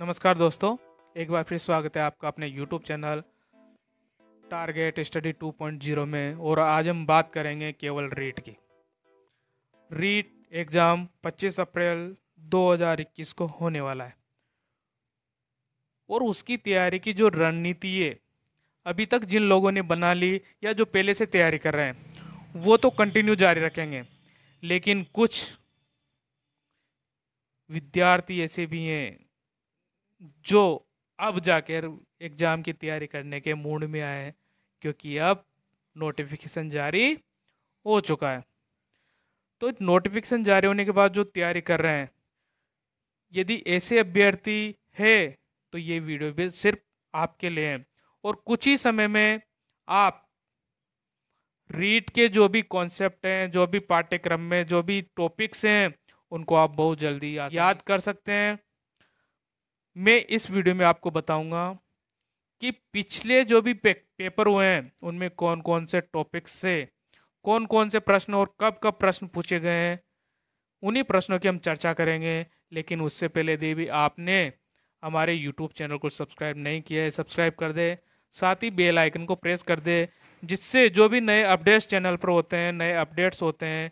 नमस्कार दोस्तों एक बार फिर स्वागत है आपका अपने YouTube चैनल टारगेट स्टडी 2.0 में और आज हम बात करेंगे केवल रीट की रीट एग्ज़ाम 25 अप्रैल 2021 को होने वाला है और उसकी तैयारी की जो रणनीति है अभी तक जिन लोगों ने बना ली या जो पहले से तैयारी कर रहे हैं वो तो कंटिन्यू जारी रखेंगे लेकिन कुछ विद्यार्थी ऐसे भी हैं जो अब जाकर एग्ज़ाम की तैयारी करने के मूड में आए हैं क्योंकि अब नोटिफिकेशन जारी हो चुका है तो नोटिफिकेशन जारी होने के बाद जो तैयारी कर रहे हैं यदि ऐसे अभ्यर्थी है तो ये वीडियो भी सिर्फ आपके लिए है और कुछ ही समय में आप रीट के जो भी कॉन्सेप्ट हैं जो भी पाठ्यक्रम में जो भी टॉपिक्स हैं उनको आप बहुत जल्दी याद कर सकते हैं मैं इस वीडियो में आपको बताऊंगा कि पिछले जो भी पे, पेपर हुए हैं उनमें कौन कौन से टॉपिक्स से कौन कौन से प्रश्न और कब कब प्रश्न पूछे गए हैं उन्हीं प्रश्नों की हम चर्चा करेंगे लेकिन उससे पहले देवी आपने हमारे यूट्यूब चैनल को सब्सक्राइब नहीं किया है सब्सक्राइब कर दे साथ ही बेल आइकन को प्रेस कर दे जिससे जो भी नए अपडेट्स चैनल पर होते हैं नए अपडेट्स होते हैं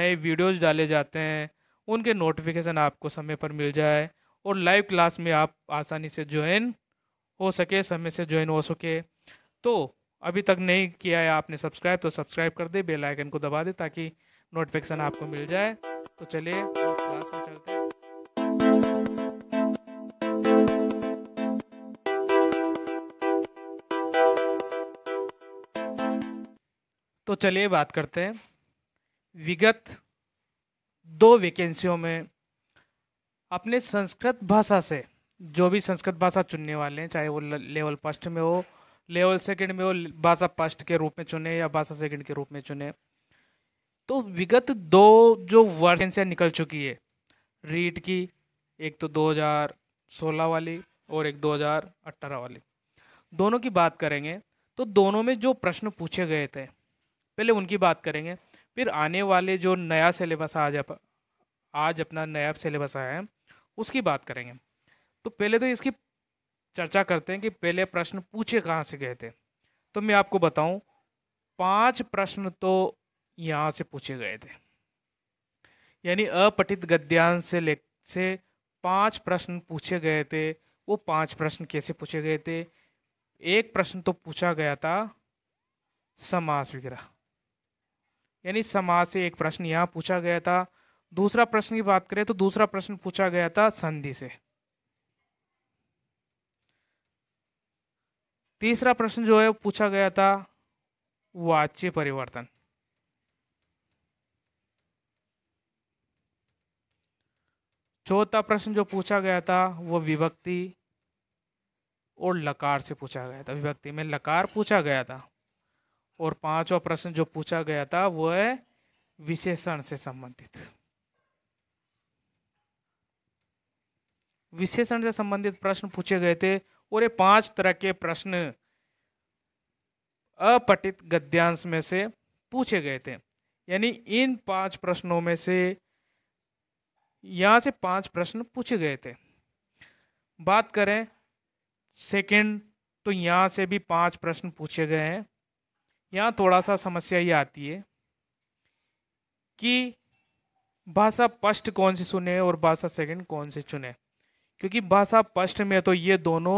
नए वीडियोज़ डाले जाते हैं उनके नोटिफिकेशन आपको समय पर मिल जाए और लाइव क्लास में आप आसानी से ज्वाइन हो सके समय से ज्वाइन हो सके तो अभी तक नहीं किया है आपने सब्सक्राइब तो सब्सक्राइब कर दे बेल आइकन को दबा दे ताकि नोटिफिकेशन आपको मिल जाए तो चलिए क्लास में चलते हैं तो चलिए बात करते हैं विगत दो वैकेंसियों में अपने संस्कृत भाषा से जो भी संस्कृत भाषा चुनने वाले हैं चाहे वो लेवल फर्स्ट में हो लेवल सेकंड में हो भाषा फर्स्ट के रूप में चुने या भाषा सेकंड के रूप में चुने तो विगत दो जो वर्सेंसियाँ निकल चुकी है रीट की एक तो 2016 वाली और एक 2018 वाली दोनों की बात करेंगे तो दोनों में जो प्रश्न पूछे गए थे पहले उनकी बात करेंगे फिर आने वाले जो नया सिलेबस आज अप, आज अपना नया सिलेबस आया है उसकी बात करेंगे तो पहले तो इसकी चर्चा करते हैं कि पहले प्रश्न पूछे कहाँ से गए थे तो मैं आपको बताऊं पांच प्रश्न तो यहाँ से पूछे गए थे यानी अपठित गद्यांश से ले से पांच प्रश्न पूछे गए थे वो पांच प्रश्न कैसे पूछे गए थे एक प्रश्न तो पूछा गया था समास विग्रह यानी समाज से एक प्रश्न यहाँ पूछा गया था दूसरा प्रश्न की बात करें तो दूसरा प्रश्न पूछा गया था संधि से तीसरा प्रश्न जो है पूछा गया था वाच्य परिवर्तन चौथा प्रश्न जो पूछा गया था वो विभक्ति और लकार से पूछा गया था विभक्ति में लकार पूछा गया था और पांचवा प्रश्न जो पूछा गया था वो है विशेषण से संबंधित विशेषण से संबंधित प्रश्न पूछे गए थे और ये पांच तरह के प्रश्न अपटित गद्यांश में से पूछे गए थे यानी इन पांच प्रश्नों में से यहाँ से पांच प्रश्न पूछे गए थे बात करें सेकंड तो यहाँ से भी पांच प्रश्न पूछे गए हैं यहाँ थोड़ा सा समस्या ये आती है कि भाषा फर्स्ट कौन सी सुने और भाषा सेकंड कौन सी चुने क्योंकि भाषा पष्ट में तो ये दोनों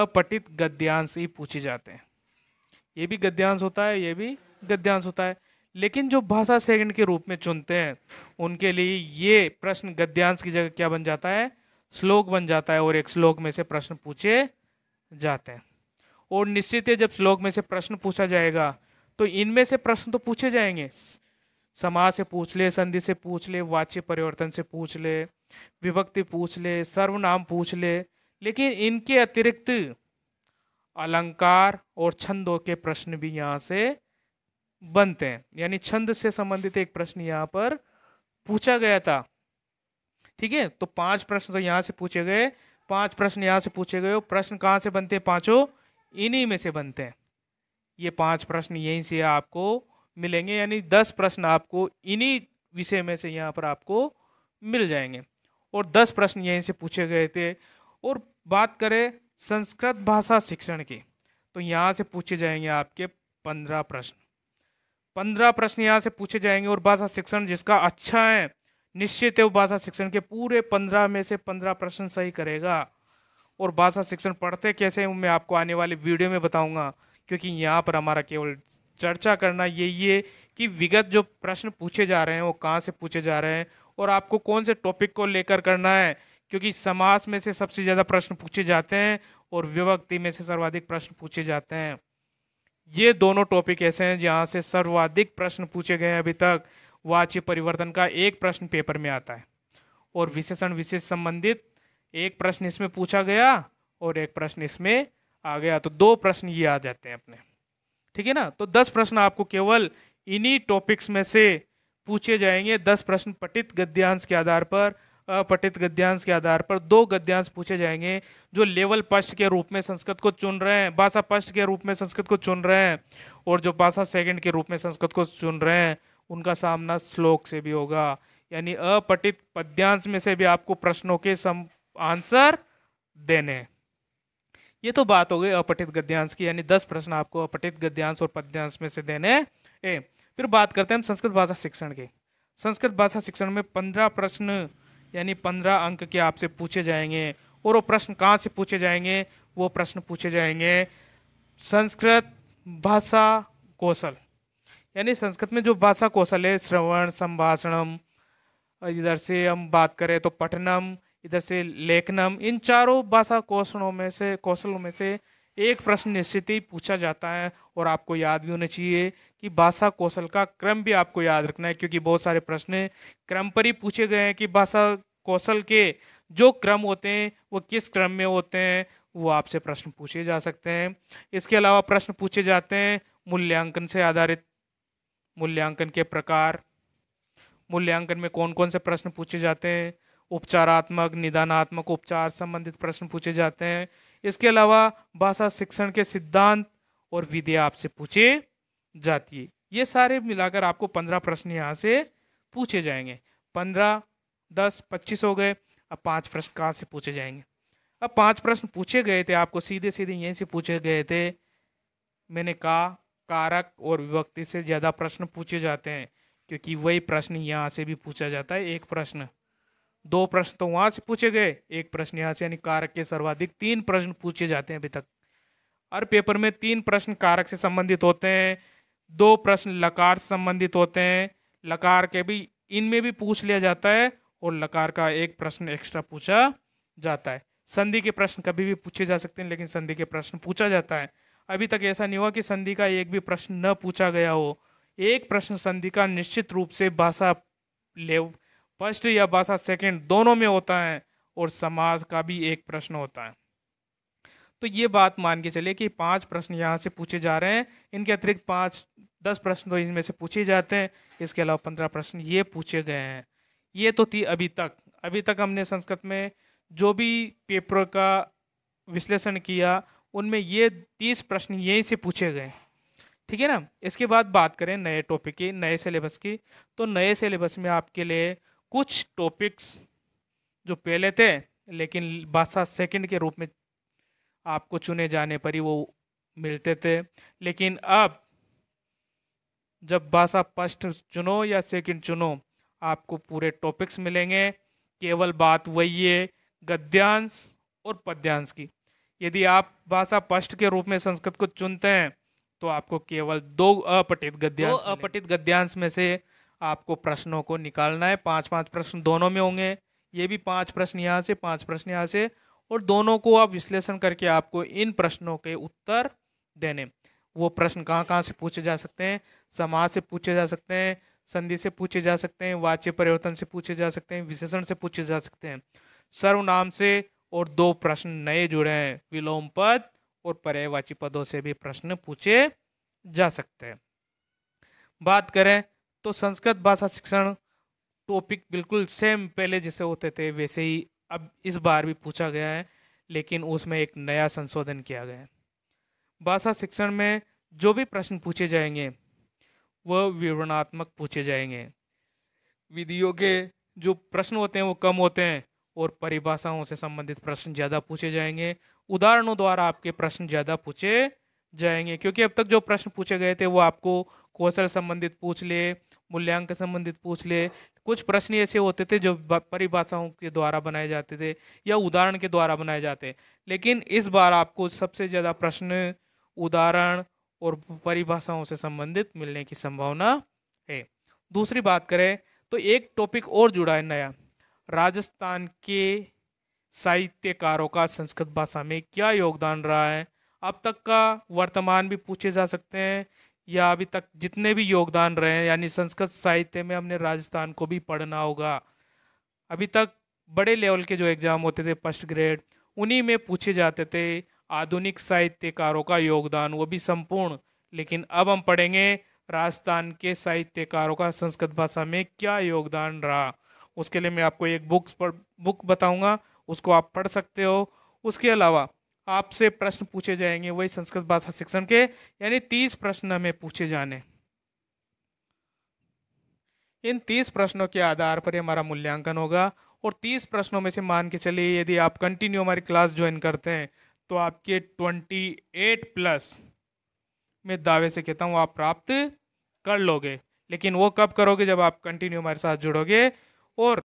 अपटित गद्यांश ही पूछे जाते हैं ये भी गद्यांश होता है ये भी गद्यांश होता है लेकिन जो भाषा सेकंड के रूप में चुनते हैं उनके लिए ये प्रश्न गद्यांश की जगह क्या बन जाता है श्लोक बन जाता है और एक श्लोक में से प्रश्न पूछे जाते हैं और निश्चित है जब श्लोक में से प्रश्न पूछा जाएगा तो इनमें से प्रश्न तो पूछे जाएंगे समाज से पूछ ले संधि से पूछ ले वाच्य परिवर्तन से पूछ ले विभक्ति पूछ ले सर्वनाम पूछ ले लेकिन इनके अतिरिक्त अलंकार और छंदों के प्रश्न भी यहाँ से बनते हैं यानी छंद से संबंधित एक प्रश्न यहाँ पर पूछा गया था ठीक है तो पांच प्रश्न तो यहाँ से पूछे गए पांच प्रश्न यहाँ से पूछे गए प्रश्न कहाँ से बनते हैं पांचों इन्हीं में से बनते हैं ये पांच प्रश्न यहीं से आपको मिलेंगे यानी दस प्रश्न आपको इन्हीं विषय में से यहाँ पर आपको मिल जाएंगे और दस प्रश्न यहीं से पूछे गए थे और बात करें संस्कृत भाषा शिक्षण की तो यहाँ से पूछे जाएंगे आपके पंद्रह प्रश्न पंद्रह प्रश्न यहाँ से पूछे जाएंगे और भाषा शिक्षण जिसका अच्छा है निश्चित है वो भाषा शिक्षण के पूरे पंद्रह में से पंद्रह प्रश्न सही करेगा और भाषा शिक्षण पढ़ते कैसे मैं आपको आने वाले वीडियो में बताऊंगा क्योंकि यहाँ पर हमारा केवल चर्चा करना ये ये कि विगत जो प्रश्न पूछे जा रहे हैं वो कहाँ से पूछे जा रहे हैं और आपको कौन से टॉपिक को लेकर करना है क्योंकि समास में से सबसे ज़्यादा प्रश्न पूछे जाते हैं और विभक्ति में से सर्वाधिक प्रश्न पूछे जाते हैं ये दोनों टॉपिक ऐसे हैं जहाँ से सर्वाधिक प्रश्न पूछे गए हैं अभी तक वाच्य परिवर्तन का एक प्रश्न पेपर में आता है और विशेषण विशेष संबंधित एक प्रश्न इसमें पूछा गया और एक प्रश्न इसमें आ गया तो दो प्रश्न ये आ जाते हैं अपने ठीक है ना तो दस प्रश्न आपको केवल इन्हीं टॉपिक्स में से पूछे जाएंगे दस प्रश्न पठित गद्यांश के आधार पर पठित गद्यांश के आधार पर दो गद्यांश पूछे जाएंगे जो लेवल फर्स्ट के रूप में संस्कृत को चुन रहे हैं भाषा पष्ट के रूप में संस्कृत को चुन रहे हैं और जो भाषा सेकंड के रूप में संस्कृत को चुन रहे हैं उनका सामना श्लोक से भी होगा यानी अपठित पद्यांश में से भी आपको प्रश्नों के सम आंसर देने ये तो बात हो गई अपठित गद्यांश की यानी दस प्रश्न आपको अपठित गद्यांश और पद्यांश में से देने ए फिर बात करते हैं हम संस्कृत भाषा शिक्षण की संस्कृत भाषा शिक्षण में पंद्रह प्रश्न यानी पंद्रह अंक के आपसे पूछे जाएंगे और वो प्रश्न कहाँ से पूछे जाएंगे वो प्रश्न पूछे जाएंगे संस्कृत भाषा कौशल यानी संस्कृत में जो भाषा कौशल है श्रवण संभाषणम इधर से हम बात करें तो पठनम इधर से लेखनम इन चारों भाषा कौशलों में से कौशलों में से एक प्रश्न निश्चित ही पूछा जाता है और आपको याद भी होना चाहिए कि भाषा कौशल का क्रम भी आपको याद रखना है क्योंकि बहुत सारे प्रश्न क्रम पर ही पूछे गए हैं कि भाषा कौशल के जो क्रम होते हैं वो किस क्रम में होते हैं वो आपसे प्रश्न पूछे जा सकते हैं इसके अलावा प्रश्न पूछे जाते हैं मूल्यांकन से आधारित मूल्यांकन के प्रकार मूल्यांकन में कौन कौन से प्रश्न पूछे जाते हैं उपचारात्मक निदानात्मक उपचार संबंधित प्रश्न पूछे जाते हैं इसके अलावा भाषा शिक्षण के सिद्धांत और विधि आपसे पूछे जाती है ये सारे मिलाकर आपको पंद्रह प्रश्न यहाँ से पूछे जाएंगे पंद्रह दस पच्चीस हो गए अब पांच प्रश्न कहाँ से पूछे जाएंगे अब पांच प्रश्न पूछे गए थे आपको सीधे सीधे यहीं से पूछे गए थे मैंने कहा कारक और विभक्ति से ज़्यादा प्रश्न पूछे जाते हैं क्योंकि वही प्रश्न यहाँ से भी पूछा जाता है एक प्रश्न दो प्रश्न तो वहां से पूछे गए एक प्रश्न यहाँ से यानी कारक के सर्वाधिक तीन प्रश्न पूछे जाते हैं अभी तक हर पेपर में तीन प्रश्न कारक से संबंधित होते हैं दो प्रश्न लकार से संबंधित होते हैं लकार के भी इनमें भी पूछ लिया जाता है और लकार का एक प्रश्न एक्स्ट्रा पूछा जाता है संधि के प्रश्न कभी भी पूछे जा सकते हैं लेकिन संधि के प्रश्न पूछा जाता है अभी तक ऐसा नहीं हुआ कि संधि का एक भी प्रश्न न पूछा गया हो एक प्रश्न संधि का निश्चित रूप से भाषा लेव फर्स्ट या भाषा सेकंड दोनों में होता है और समाज का भी एक प्रश्न होता है तो ये बात मान के चले कि पांच प्रश्न यहाँ से पूछे जा रहे हैं इनके अतिरिक्त पाँच दस प्रश्न तो इनमें से पूछे जाते हैं इसके अलावा पंद्रह प्रश्न ये पूछे गए हैं ये तो थी अभी तक अभी तक हमने संस्कृत में जो भी पेपरों का विश्लेषण किया उनमें ये तीस प्रश्न यहीं से पूछे गए ठीक है ना इसके बाद बात करें नए टॉपिक की नए सिलेबस की तो नए सिलेबस में आपके लिए कुछ टॉपिक्स जो पहले थे लेकिन बादशाह सेकंड के रूप में आपको चुने जाने पर ही वो मिलते थे लेकिन अब जब बादशाह फर्स्ट चुनो या सेकंड चुनो आपको पूरे टॉपिक्स मिलेंगे केवल बात वही है गद्यांश और पद्यांश की यदि आप भाषा पष्ट के रूप में संस्कृत को चुनते हैं तो आपको केवल दो अपटित गद्यांश अपटित गद्यांश में से आपको प्रश्नों को निकालना है पाँच पाँच प्रश्न दोनों में होंगे ये भी पाँच प्रश्न यहाँ से पाँच प्रश्न यहाँ से और दोनों को आप विश्लेषण करके आपको इन प्रश्नों के उत्तर देने वो प्रश्न कहाँ कहाँ से पूछे जा सकते हैं समाज से पूछे जा सकते हैं संधि से पूछे जा सकते हैं वाच्य परिवर्तन से पूछे जा सकते हैं विशेषण से पूछे जा सकते हैं सर्वनाम से और दो प्रश्न नए जुड़े हैं विलोम पद और पर्यायवाची पदों से भी प्रश्न पूछे जा सकते हैं बात करें तो संस्कृत भाषा शिक्षण टॉपिक बिल्कुल सेम पहले जैसे होते थे वैसे ही अब इस बार भी पूछा गया है लेकिन उसमें एक नया संशोधन किया गया है भाषा शिक्षण में जो भी प्रश्न पूछे जाएंगे वह विवरणात्मक पूछे जाएंगे विधियों के जो प्रश्न होते हैं वो कम होते हैं और परिभाषाओं से संबंधित प्रश्न ज़्यादा पूछे जाएंगे उदाहरणों द्वारा आपके प्रश्न ज़्यादा पूछे जाएंगे क्योंकि अब तक जो प्रश्न पूछे गए थे वो आपको कौशल संबंधित पूछ लिए मूल्यांक संबंधित पूछ ले कुछ प्रश्न ऐसे होते थे जो परिभाषाओं के द्वारा बनाए जाते थे या उदाहरण के द्वारा बनाए जाते लेकिन इस बार आपको सबसे ज़्यादा प्रश्न उदाहरण और परिभाषाओं से संबंधित मिलने की संभावना है दूसरी बात करें तो एक टॉपिक और जुड़ा है नया राजस्थान के साहित्यकारों का संस्कृत भाषा में क्या योगदान रहा है अब तक का वर्तमान भी पूछे जा सकते हैं या अभी तक जितने भी योगदान रहे हैं यानी संस्कृत साहित्य में हमने राजस्थान को भी पढ़ना होगा अभी तक बड़े लेवल के जो एग्ज़ाम होते थे फर्स्ट ग्रेड उन्हीं में पूछे जाते थे आधुनिक साहित्यकारों का योगदान वो भी संपूर्ण लेकिन अब हम पढ़ेंगे राजस्थान के साहित्यकारों का संस्कृत भाषा में क्या योगदान रहा उसके लिए मैं आपको एक बुक्स पर बुक बताऊंगा उसको आप पढ़ सकते हो उसके अलावा आपसे प्रश्न पूछे जाएंगे वही संस्कृत भाषा शिक्षण के यानी तीस प्रश्न हमें पूछे जाने इन तीस प्रश्नों के आधार पर हमारा मूल्यांकन होगा और तीस प्रश्नों में से मान के चलिए यदि आप कंटिन्यू हमारी क्लास ज्वाइन करते हैं तो आपके ट्वेंटी एट प्लस मैं दावे से कहता हूँ आप प्राप्त कर लोगे लेकिन वो कब करोगे जब आप कंटिन्यू हमारे साथ जुड़ोगे और